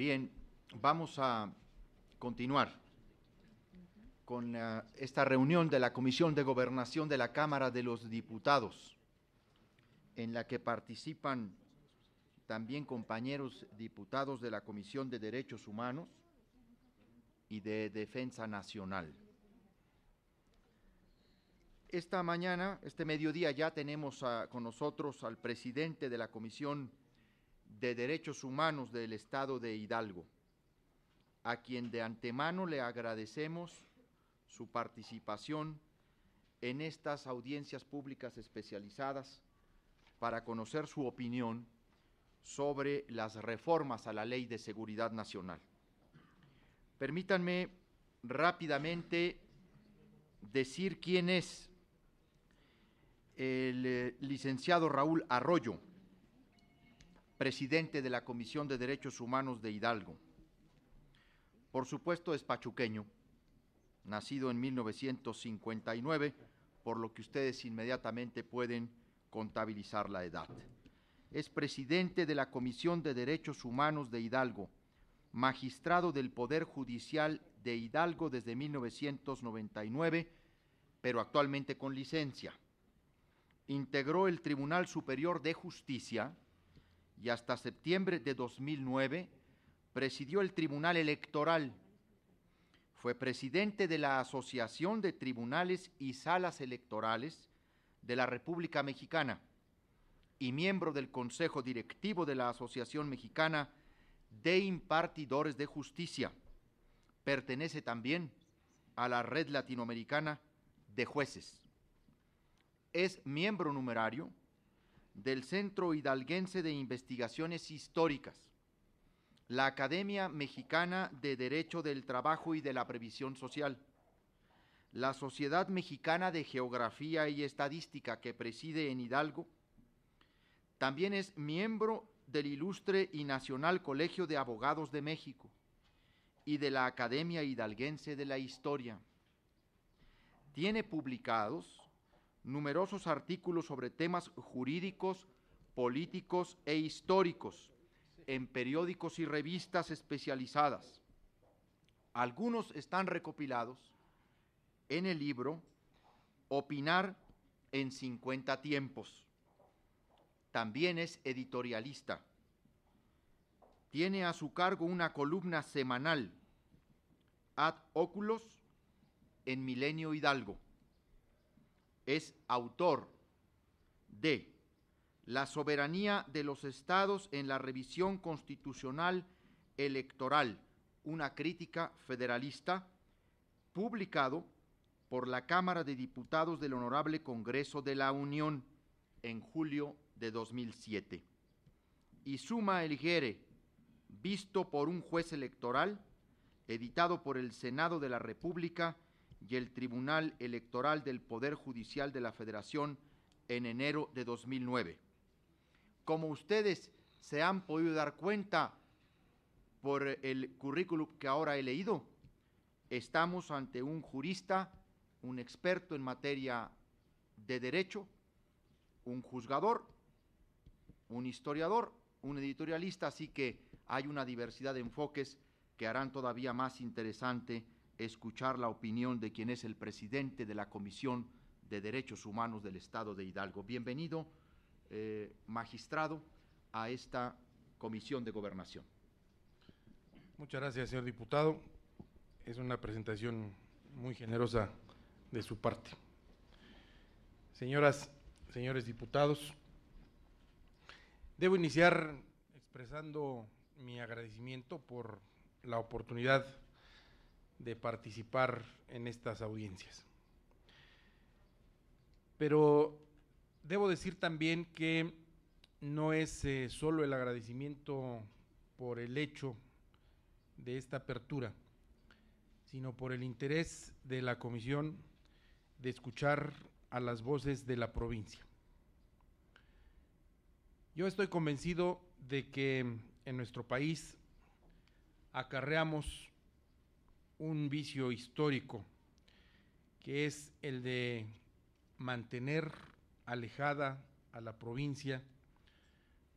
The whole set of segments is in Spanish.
Bien, vamos a continuar con eh, esta reunión de la Comisión de Gobernación de la Cámara de los Diputados, en la que participan también compañeros diputados de la Comisión de Derechos Humanos y de Defensa Nacional. Esta mañana, este mediodía, ya tenemos ah, con nosotros al presidente de la Comisión de Derechos Humanos del Estado de Hidalgo, a quien de antemano le agradecemos su participación en estas audiencias públicas especializadas para conocer su opinión sobre las reformas a la Ley de Seguridad Nacional. Permítanme rápidamente decir quién es el eh, licenciado Raúl Arroyo, presidente de la Comisión de Derechos Humanos de Hidalgo. Por supuesto es pachuqueño, nacido en 1959, por lo que ustedes inmediatamente pueden contabilizar la edad. Es presidente de la Comisión de Derechos Humanos de Hidalgo, magistrado del Poder Judicial de Hidalgo desde 1999, pero actualmente con licencia. Integró el Tribunal Superior de Justicia y hasta septiembre de 2009 presidió el Tribunal Electoral. Fue presidente de la Asociación de Tribunales y Salas Electorales de la República Mexicana y miembro del Consejo Directivo de la Asociación Mexicana de Impartidores de Justicia. Pertenece también a la Red Latinoamericana de Jueces. Es miembro numerario del Centro Hidalguense de Investigaciones Históricas, la Academia Mexicana de Derecho del Trabajo y de la Previsión Social, la Sociedad Mexicana de Geografía y Estadística que preside en Hidalgo, también es miembro del Ilustre y Nacional Colegio de Abogados de México y de la Academia Hidalguense de la Historia. Tiene publicados numerosos artículos sobre temas jurídicos, políticos e históricos en periódicos y revistas especializadas. Algunos están recopilados en el libro Opinar en 50 tiempos. También es editorialista. Tiene a su cargo una columna semanal, Ad Oculos, en Milenio Hidalgo es autor de la soberanía de los estados en la revisión constitucional electoral, una crítica federalista, publicado por la Cámara de Diputados del Honorable Congreso de la Unión en julio de 2007. Y suma el eligere, visto por un juez electoral, editado por el Senado de la República y el Tribunal Electoral del Poder Judicial de la Federación en enero de 2009. Como ustedes se han podido dar cuenta por el currículum que ahora he leído, estamos ante un jurista, un experto en materia de derecho, un juzgador, un historiador, un editorialista, así que hay una diversidad de enfoques que harán todavía más interesante escuchar la opinión de quien es el presidente de la Comisión de Derechos Humanos del Estado de Hidalgo. Bienvenido, eh, magistrado, a esta Comisión de Gobernación. Muchas gracias, señor diputado. Es una presentación muy generosa de su parte. Señoras, señores diputados, debo iniciar expresando mi agradecimiento por la oportunidad de participar en estas audiencias. Pero debo decir también que no es eh, solo el agradecimiento por el hecho de esta apertura, sino por el interés de la comisión de escuchar a las voces de la provincia. Yo estoy convencido de que en nuestro país acarreamos un vicio histórico, que es el de mantener alejada a la provincia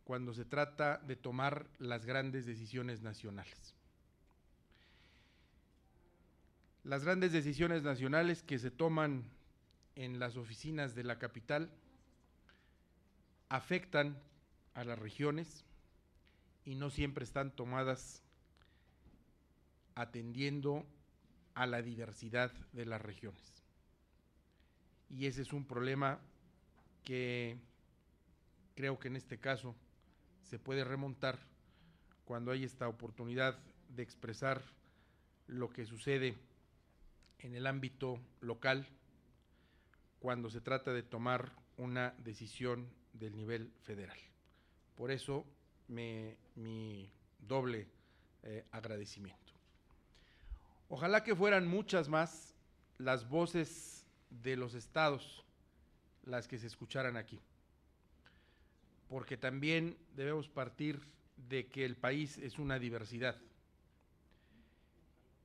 cuando se trata de tomar las grandes decisiones nacionales. Las grandes decisiones nacionales que se toman en las oficinas de la capital afectan a las regiones y no siempre están tomadas atendiendo a la diversidad de las regiones. Y ese es un problema que creo que en este caso se puede remontar cuando hay esta oportunidad de expresar lo que sucede en el ámbito local cuando se trata de tomar una decisión del nivel federal. Por eso me, mi doble eh, agradecimiento. Ojalá que fueran muchas más las voces de los estados las que se escucharan aquí. Porque también debemos partir de que el país es una diversidad.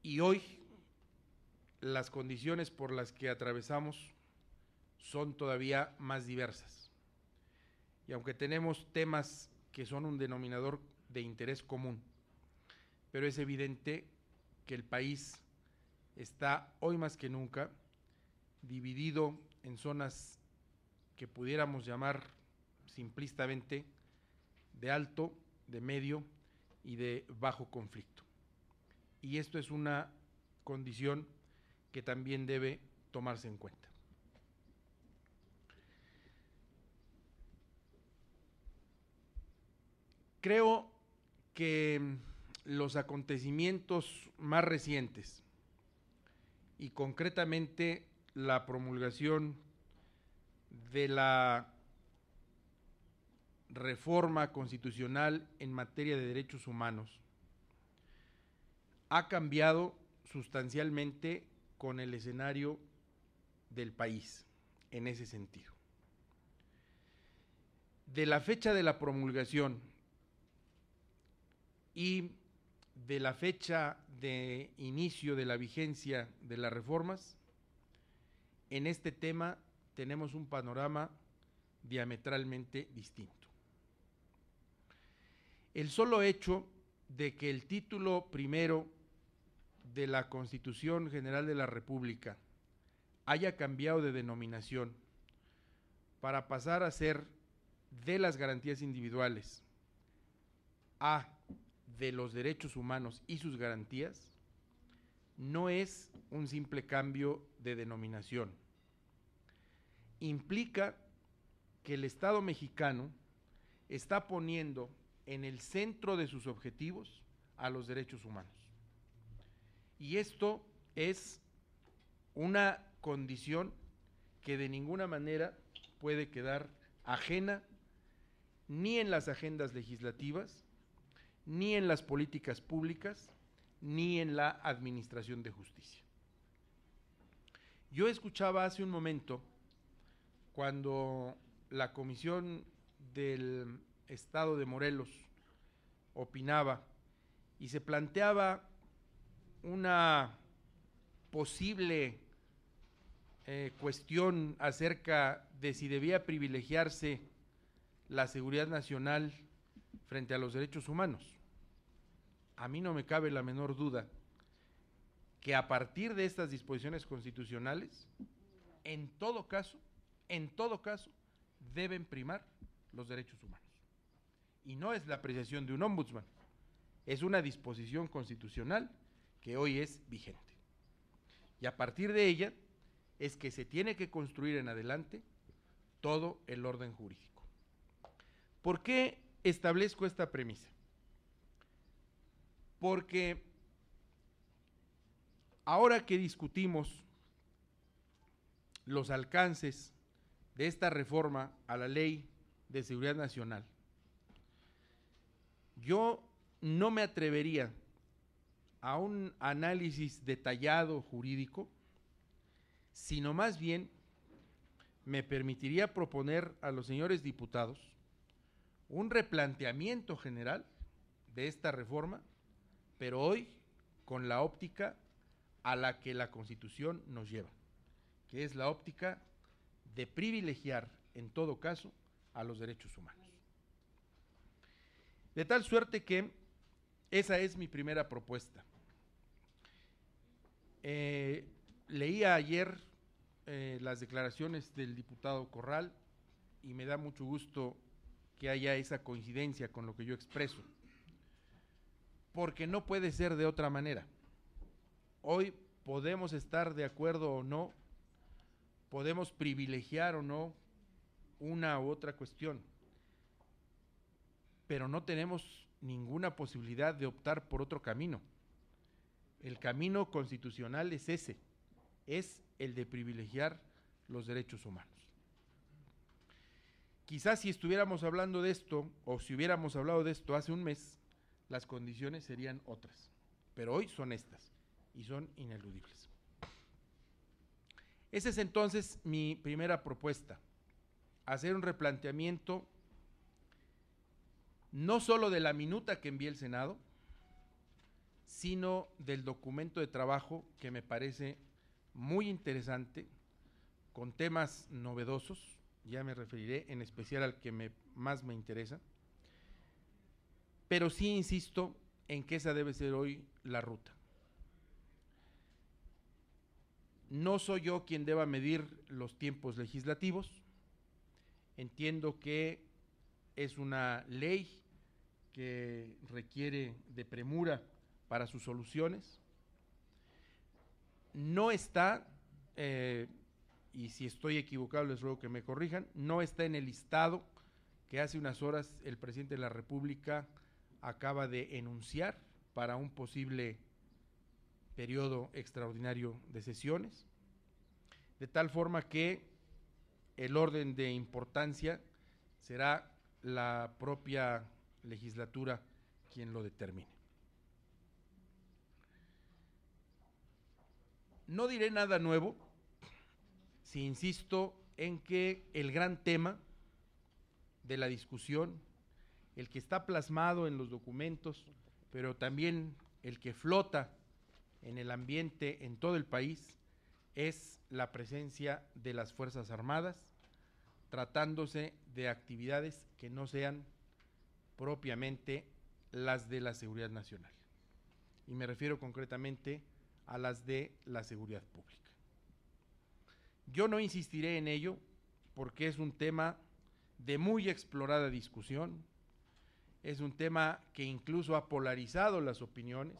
Y hoy las condiciones por las que atravesamos son todavía más diversas. Y aunque tenemos temas que son un denominador de interés común, pero es evidente que el país está hoy más que nunca dividido en zonas que pudiéramos llamar simplistamente de alto, de medio y de bajo conflicto. Y esto es una condición que también debe tomarse en cuenta. Creo que los acontecimientos más recientes y concretamente la promulgación de la reforma constitucional en materia de derechos humanos ha cambiado sustancialmente con el escenario del país en ese sentido. De la fecha de la promulgación y de la fecha de inicio de la vigencia de las reformas, en este tema tenemos un panorama diametralmente distinto. El solo hecho de que el título primero de la Constitución General de la República haya cambiado de denominación para pasar a ser de las garantías individuales a de los derechos humanos y sus garantías no es un simple cambio de denominación. Implica que el Estado mexicano está poniendo en el centro de sus objetivos a los derechos humanos. Y esto es una condición que de ninguna manera puede quedar ajena ni en las agendas legislativas ni en las políticas públicas, ni en la administración de justicia. Yo escuchaba hace un momento, cuando la comisión del Estado de Morelos opinaba y se planteaba una posible eh, cuestión acerca de si debía privilegiarse la seguridad nacional frente a los derechos humanos a mí no me cabe la menor duda que a partir de estas disposiciones constitucionales, en todo caso, en todo caso, deben primar los derechos humanos. Y no es la apreciación de un ombudsman, es una disposición constitucional que hoy es vigente. Y a partir de ella es que se tiene que construir en adelante todo el orden jurídico. ¿Por qué establezco esta premisa? porque ahora que discutimos los alcances de esta reforma a la ley de seguridad nacional, yo no me atrevería a un análisis detallado jurídico, sino más bien me permitiría proponer a los señores diputados un replanteamiento general de esta reforma pero hoy con la óptica a la que la Constitución nos lleva, que es la óptica de privilegiar, en todo caso, a los derechos humanos. De tal suerte que esa es mi primera propuesta. Eh, leía ayer eh, las declaraciones del diputado Corral y me da mucho gusto que haya esa coincidencia con lo que yo expreso porque no puede ser de otra manera. Hoy podemos estar de acuerdo o no, podemos privilegiar o no una u otra cuestión, pero no tenemos ninguna posibilidad de optar por otro camino. El camino constitucional es ese, es el de privilegiar los derechos humanos. Quizás si estuviéramos hablando de esto, o si hubiéramos hablado de esto hace un mes, las condiciones serían otras. Pero hoy son estas y son ineludibles. Esa es entonces mi primera propuesta, hacer un replanteamiento no solo de la minuta que envía el Senado, sino del documento de trabajo que me parece muy interesante, con temas novedosos, ya me referiré en especial al que me, más me interesa, pero sí insisto en que esa debe ser hoy la ruta. No soy yo quien deba medir los tiempos legislativos. Entiendo que es una ley que requiere de premura para sus soluciones. No está, eh, y si estoy equivocado les ruego que me corrijan, no está en el listado que hace unas horas el presidente de la República acaba de enunciar para un posible periodo extraordinario de sesiones, de tal forma que el orden de importancia será la propia legislatura quien lo determine. No diré nada nuevo si insisto en que el gran tema de la discusión el que está plasmado en los documentos, pero también el que flota en el ambiente en todo el país, es la presencia de las Fuerzas Armadas, tratándose de actividades que no sean propiamente las de la seguridad nacional. Y me refiero concretamente a las de la seguridad pública. Yo no insistiré en ello porque es un tema de muy explorada discusión, es un tema que incluso ha polarizado las opiniones.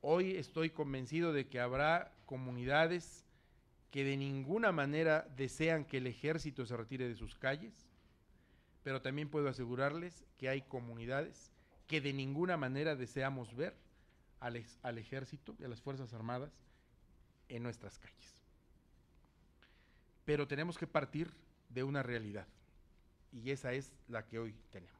Hoy estoy convencido de que habrá comunidades que de ninguna manera desean que el ejército se retire de sus calles, pero también puedo asegurarles que hay comunidades que de ninguna manera deseamos ver al, ejército y a las Fuerzas Armadas en nuestras calles. Pero tenemos que partir de una realidad, y esa es la que hoy tenemos.